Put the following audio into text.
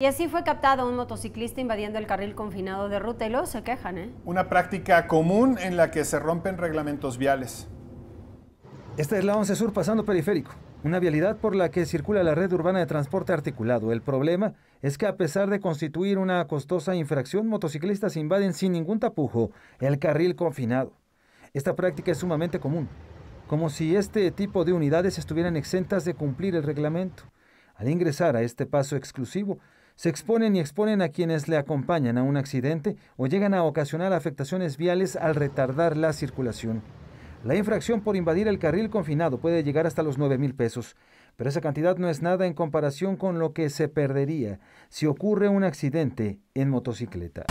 Y así fue captado un motociclista invadiendo el carril confinado de ruta y se quejan, ¿eh? Una práctica común en la que se rompen reglamentos viales. Esta es la 11 Sur pasando periférico, una vialidad por la que circula la red urbana de transporte articulado. El problema es que a pesar de constituir una costosa infracción, motociclistas invaden sin ningún tapujo el carril confinado. Esta práctica es sumamente común, como si este tipo de unidades estuvieran exentas de cumplir el reglamento. Al ingresar a este paso exclusivo, se exponen y exponen a quienes le acompañan a un accidente o llegan a ocasionar afectaciones viales al retardar la circulación. La infracción por invadir el carril confinado puede llegar hasta los 9 mil pesos, pero esa cantidad no es nada en comparación con lo que se perdería si ocurre un accidente en motocicleta.